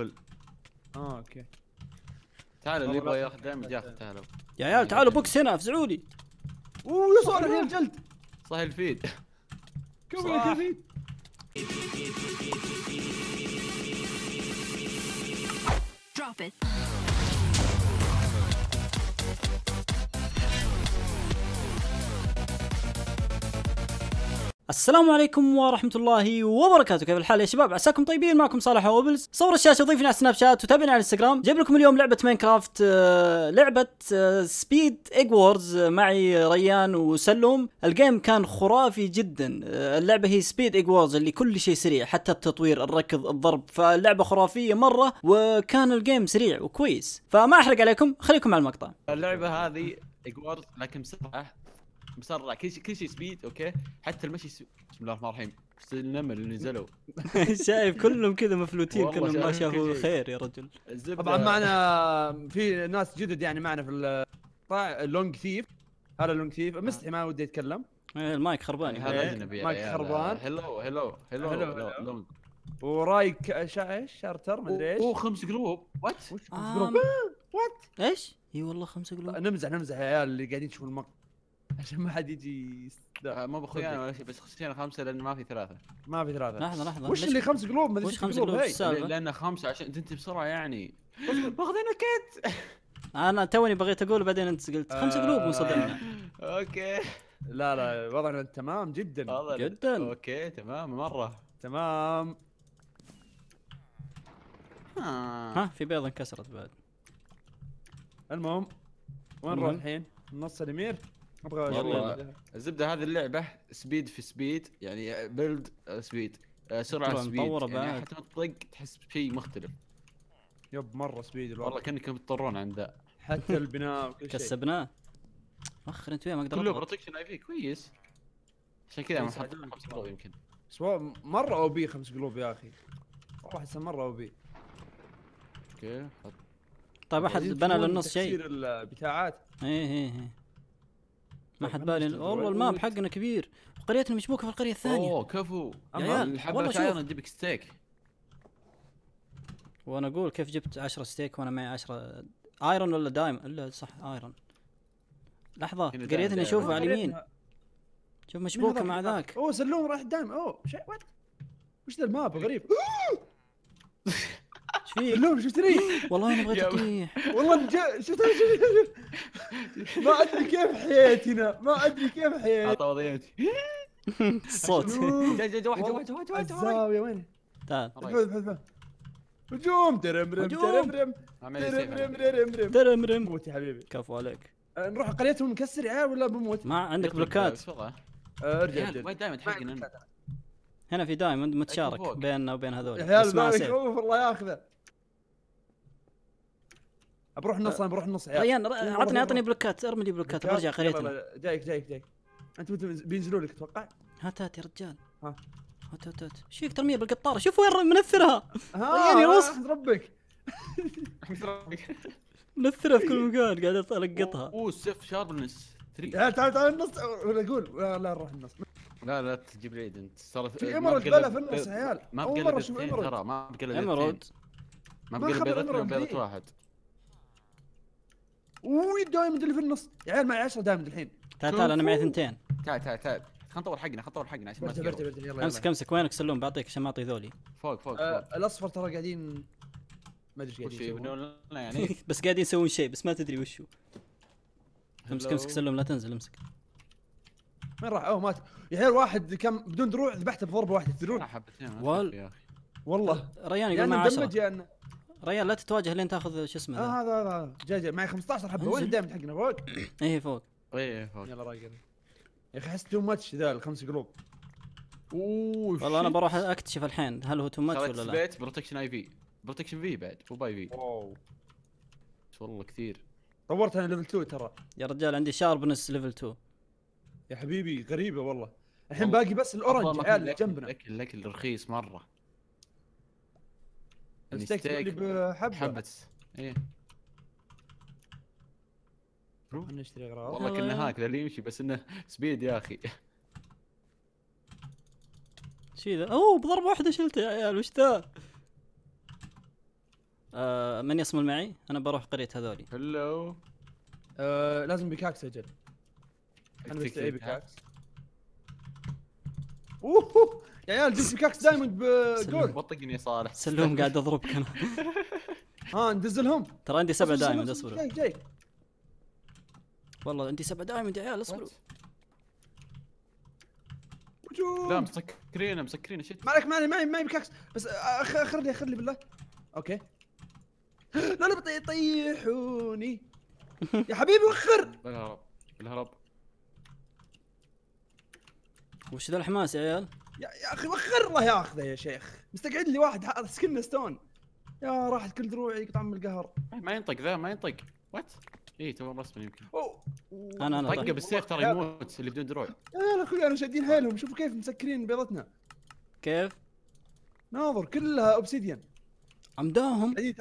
فل اه اوكي تعال اللي يبغى ياخذ دامج ياخذ تعالوا يا عيال تعالوا بوكس هنا افزعوا لي اوه يا صالح يا الجلد صح الفيد كم يا الفيد Drop it. السلام عليكم ورحمة الله وبركاته، كيف الحال يا شباب؟ عساكم طيبين معكم صالح اوبلز، صور الشاشة وضيفنا على سناب شات وتابعنا على الانستغرام، جايب لكم اليوم لعبة ماينكرافت آه، كرافت لعبة سبيد ايج وورز معي ريان وسلوم، الجيم كان خرافي جدا، آه، اللعبة هي سبيد ايج وورز اللي كل شيء سريع حتى التطوير، الركض، الضرب، فاللعبة خرافية مرة وكان الجيم سريع وكويس، فما احرق عليكم، خليكم على المقطع. اللعبة هذه ايج وورز لكن بسرعة مسرع كل شيء كل شيء سبيد اوكي حتى المشي سبيد. بسم الله الرحمن الرحيم النمل اللي نزلوا شايف كلهم كذا مفلوتين كلهم ما شافوا خير يا رجل طبعا معنا في ناس جدد يعني معنا في القطاع ثيف هذا لونج ثيف مستحي ما ودي يتكلم إيه، المايك خربان هذا إيه، اجنبي مايك خربان هلو هلو هلو لونج ورايك ايش شارتر مدري ايش اوه خمس قلوب وات وات ايش اي والله خمس قلوب نمزح نمزح يا عيال اللي قاعدين تشوفوا المقطع عشان ما حد يجي مو بخويانا يعني ولا شيء بس خشينا خمسه لان ما في ثلاثه ما في ثلاثه لحظه لحظه وش اللي خمس قلوب ما ادري وش خمس قلوب لان خمسه عشان تنتهي بسرعه يعني ماخذينها كيت انا توني بغيت اقول بعدين انت قلت خمسه آه. قلوب وصدمنا اوكي لا لا وضعنا تمام جدا جدا اوكي تمام مره تمام ها في بيضه انكسرت بعد المهم وين نروح الحين؟ نص الامير؟ ابغى الزبده هذه اللعبه سبيد في سبيد يعني بيلد سبيد آه، سرعه سبيد يعني حتى تطق تحس بشيء مختلف يب مره سبيد الوضع والله كانكم تضطرون عند حتى البناء وكل شيء كسبناه اخر انت وياه ما اقدر كله بروتكشن اي في كويس عشان كذا ما حد خمس قلوب يمكن سواء مره او بي خمس قلوب يا اخي والله احسها مره او بي اوكي حط طيب احد بنى للنص شيء البتاعات ايه ايه ايه ما حد بالي والله الماب حقنا كبير قريتنا مشبوكه في القريه الثانيه اوه كفو يا عيال والله شوف انا ستيك وانا اقول كيف جبت 10 ستيك وانا معي 10 ايرون ولا دايم الا صح ايرون لحظه قريتني اشوفها على اليمين شوف مشبوكه مع ذاك اوه سلوم راح دايم اوه وات وش ذا الماب غريب ايش فيك؟ بالله شفت ريح والله انا بغيت اطيح والله شفت شفت ما ادري كيف حياتنا ما ادري كيف حياتنا اعطى وضعيتي صوت جا جا واحد واحد واحد واحد الزاويه وين؟ تعال طيب. هجوم ترم رم ترم رم ترم رم درم رم ترم رم موت يا حبيبي كفو عليك أه، نروح قريتهم نكسر يا ولا بموت؟ ما عندك بلوكات أه، ارجع ارجع وين دايما تحقن هنا في دايموند متشارك بيننا وبين هذول يا عيال ما والله ياخذه بروح النص أه، انا بروح النص عيال أه، يعني ريان عطني عطني بلوكات ارمي لي بلوكات برجع قريتها جايك جايك جايك انت بينزلوا لك اتوقع هات هات يا رجال ها هات هات هات ايش فيك ترميها بالقطاره شوف وين منثرها ريان يا ربك منثرها في كل مكان قاعد القطها اوه سيف شاربنس تعال تعال تعال النص ولا اقول لا لا نروح النص لا لا تجيب العيد انت صار في امرود بلا في النص عيال ما بقى ترى ما بقى ايمرالد ما بقى بيضتين واحد ودايموند اللي في النص يا عيال معي 10 دايمد الحين تعال تعال انا معي ثنتين تعال تعال تعال خلينا نطور حقنا خلينا نطور حقنا عشان ما برجع امسك امسك وينك سلوم بعطيك عشان ما اعطي ذولي فوق فوق, آه، الاصفر ترى قاعدين ما ادري ايش قاعدين يعني؟ بس قاعدين يسوون شيء بس ما تدري وش هو امسك امسك سلوم لا تنزل امسك وين راح اوه مات يا عيال واحد كان بدون دروع ذبحته بضربه واحده دروع والله ريان يقول يعني 10 ريال لا تتواجه لين تاخذ شو اسمه آه، هذا هذا هذا جاي جاي معي 15 حبه وين الدامج حقنا فوق؟ ايه فوق ايه فوق يلا راجل يعني. يا اخي احس تو ماتش ذا الخمس قلوب اوه والله انا بروح اكتشف الحين هل هو تو ماتش ولا لا؟ بيت بروتكشن اي في بروتكشن في بعد مو باي في واو والله كثير طورت انا ليفل 2 ترى يا رجال عندي شاربنس ليفل 2 يا حبيبي غريبه والله الحين باقي بس الاورنج عيال جنبنا الاكل الاكل رخيص مره يعني الستيك اللي بحبه حبه ايه انا نشتري اغراض والله كنا هكذا أيوة. اللي يمشي بس انه سبيد يا اخي شيل اوه بضربه واحده شلته يا عيال وش ذا؟ آه، من يصمل معي؟ انا بروح قريه هذولي هلو آه لازم بكاكس اجل انا بشتري بكاكس اوه يا عيال دز بيكاكس دايموند بجولد بطقني صالح سلوم قاعد اضربك انا ها ندزلهم ترى عندي سبع دايموند اصبروا جاي جاي والله عندي سبع دايموند يا عيال اصبروا لا مسكرينه مسكرينه شت مالك مالي ما ما بكاكس بس آه، اخر لي اخر لي بالله اوكي لا لا بطيحوني يا حبيبي وخر بالهرب بالهرب وش ذا الحماس يا عيال؟ يا, يا اخي وخر الله ياخذه يا شيخ مستقعد لي واحد سكنه ستون يا راحت كل دروعي يقطع من القهر إيه، ما ينطق ذا ما ينطق وات اي تو رسمي يمكن أوه. انا انا طقه بالسيف ترى يموت اللي بدون دروع لا لا كلنا شادين حيلهم شوفوا كيف مسكرين بيضتنا كيف؟ ناظر كلها اوبسيديان عمداهم قاعدين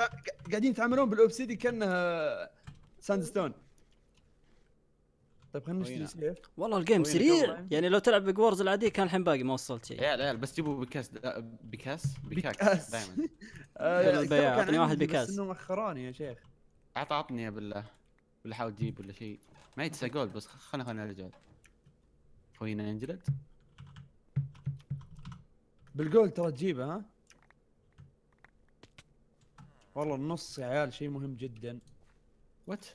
قاعدين يتعاملون بالاوبسيدي كانها ستون طيب خلينا نشتري سيف والله الجيم سريع يعني لو تلعب بيج وورز العاديه كان الحين باقي ما وصلت شيء يا عيال بس جيبوا بكاس بكاس بكاس دائما آه، اعطني واحد بكاس انه مخروني يا شيخ عط عطني بالله ولا حاول تجيب ولا شيء ما يتسع جولد بس خلنا خلنا نرجع خوينا ينجلد بالجولد ترى تجيبه ها والله النص يا عيال شيء مهم جدا وات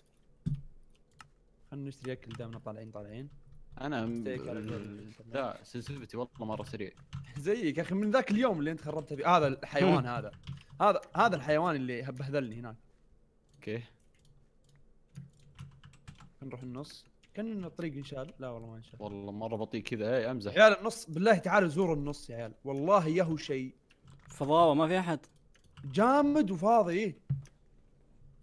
خلينا نشتري اكل دامنا طالعين طالعين انا م... لا سنسيتيفيتي والله مره سريع زيك يا اخي من ذاك اليوم اللي انت خربته فيه هذا الحيوان هذا هذا هذا الحيوان اللي بهذلني هناك اوكي نروح النص كان الطريق انشال لا والله ما انشال والله مره بطيء كذا اي امزح يا عيال النص بالله تعالوا زوروا النص يا عيال والله يهو شيء فضاوه ما في احد جامد وفاضي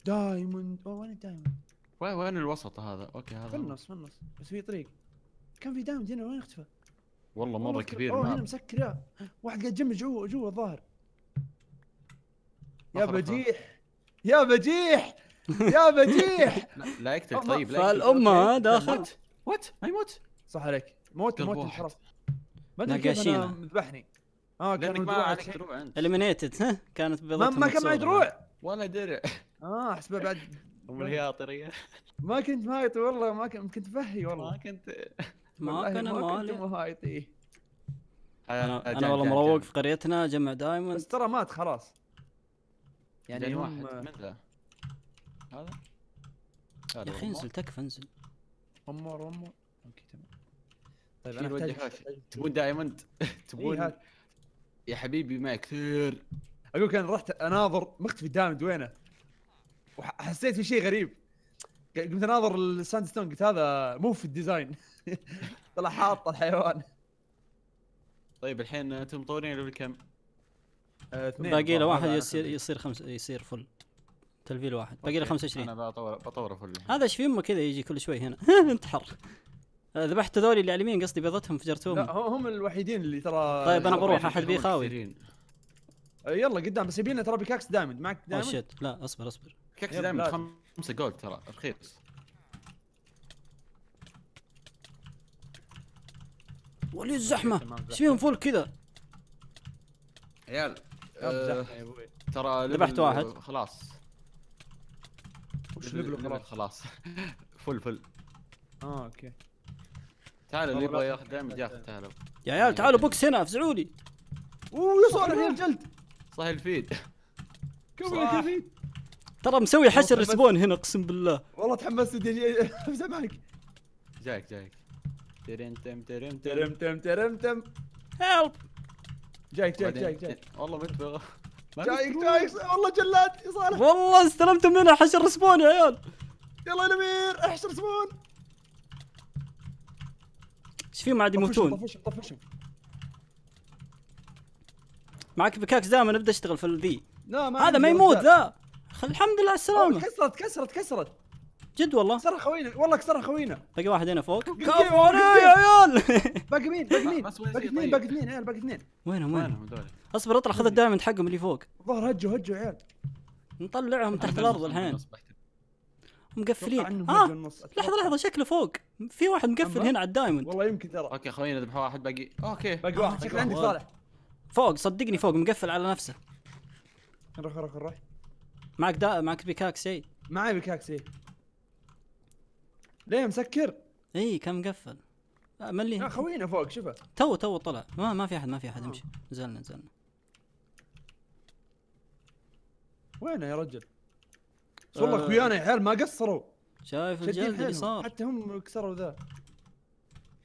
دايموند وين الدايموند وين وين الوسط هذا؟ اوكي هذا في النص في النص بس في طريق كان في دامج هنا وين اختفى؟ والله مره كبير اوه هنا مسكر يا واحد قاعد يجمع جوا جوا الظاهر يا بجيح يا بجيح يا بجيح لا يقتل طيب لا فالامه داخلت وات ما يموت صح عليك موت موت انحرف ما ادري كيف انا مذبحني اه كان ما عليك دروع انت اليمينيتد ها كانت بيضة ما كان معي دروع ولا درع اه احسبه بعد ام الهياطريه ما كنت مايط والله ما كنت بهي فهي والله ما كنت ما كان مالي مهايط ايه انا انا والله مروق في قريتنا جمع دايما بس ترى مات خلاص يعني, يعني واحد من ذا هذا يا اخي انزل تكفى انزل امور امور اوكي تمام طيب انا احتاج تبون دايموند إيه، تبون يا حبيبي معي كثير اقول انا رحت اناظر مختفي دايموند وينه وحسيت في شيء غريب قمت اناظر الساند ستون قلت هذا مو في الديزاين طلع حاط الحيوان طيب الحين انتم مطورين ليفل كم؟ آه، اثنين باقي له واحد يصير يصير خمس يصير فل تلفيل واحد باقي له 25 انا بطور بطوره فل هذا ايش في امه كذا يجي كل شوي هنا انتحر آه، ذبحت هذول اللي على اليمين قصدي بيضتهم فجرتهم لا هم الوحيدين اللي ترى طيب انا بروح احد بيخاوي إيه، يلا قدام بس يبينا ترى بكاكس دايموند معك oh دايموند؟ شيت لا اصبر اصبر كاكس دايموند خمسة جولد ترى رخيص ولي الزحمة ايش فيهم فول كذا؟ عيال آه، ترى ذبحت واحد خلاص وش خلاص خلاص فل فل اه اوكي تعال اللي يبغى ياخذ دايما ياخذ تعال يا عيال تعالوا بوكس هنا افزعوا لي اوه صالح يا جلد صح الفيد فيد ترى مسوي حشر سبون هنا اقسم بالله والله تحمست ودي امزح معك جايك جايك ترم تم ترم ترم تم ترم تم هيلب جايك جايك جايك جايك والله متبغى جايك جايك والله جلاد يا صالح والله استلمت منها حشر سبون يا عيال يلا يا الامير احشر سبون ايش في ما عاد يموتون طفشهم طفشهم معك بكاكس دائما ابدا اشتغل في الذي لا ما هذا ما يموت ذا الحمد لله على السلامه كسرت كسرت كسرت جد والله كسرها خوينا والله كسرها خوينا باقي واحد هنا فوق كفو يا عيال باقي مين باقي مين باقي اثنين طيب. باقي اثنين عيال باقي اثنين وينهم وينهم اصبر اطلع خذ الدايموند حقهم اللي فوق الظاهر هجوا هجوا عيال نطلعهم تحت الارض الحين مقفلين آه. لحظه لحظه شكله فوق في واحد مقفل هنا على الدايموند والله يمكن ترى اوكي خوينا ذبحوا واحد باقي اوكي باقي واحد آه، شكله عندك صالح فوق صدقني فوق مقفل على نفسه روح روح روح معك دا معك بيكاكس اي معي بيكاكس اي ليه مسكر؟ اي كان مقفل آه، ملي لا خوينا فوق شوفه تو تو طلع ما ما في احد ما في احد امشي نزلنا نزلنا وينه يا رجل؟ والله خويانا آه. يا عيال ما قصروا شايف الجلد اللي صار حتى هم كسروا ذا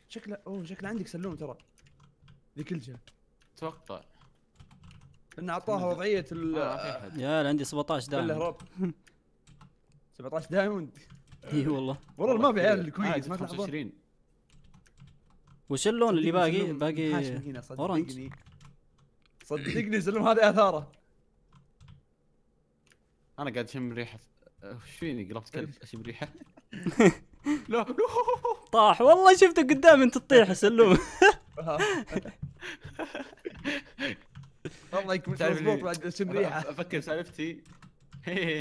شكله اوه شكله عندك سلوم ترى ذي كل شيء اتوقع انه اعطاها وضعيه ال آه، يا عندي 17 دايموند 17 دايموند اي والله والله ما عيال الكويس ما 25 وش اللون اللي باقي؟ باقي اورنج صدقني سلم هذا اثاره انا قاعد اشم ريحه أه، وش فيني قلبت كلب اشم ريحه لا طاح والله شفته قدام انت تطيح سلوم آه. والله يكون مضبوط بعد اسم ريحه افكر سالفتي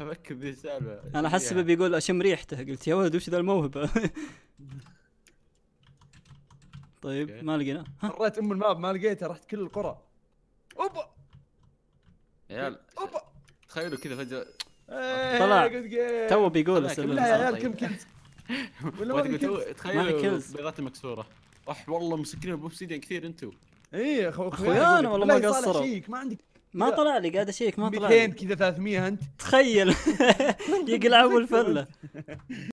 افكر ذي السالفه انا احس بيقول اشم ريحته قلت يا ولد وش ذا الموهبه طيب ما لقيناه مريت ام الماب ما لقيته رحت كل القرى اوبا يا عيال اوبا تخيلوا كذا فجاه إيه، طلع تو بيقول لا يا عيال كم طيب. كنت ولا ما تخيلوا البيضات مكسوره اح والله مسكين بوبسيدين كثير انتم اي اخويانا والله ما قصروا ما عندك ما طلع لي قاعد اشيك ما طلع لي كذا 300 انت تخيل يقلعوا الفله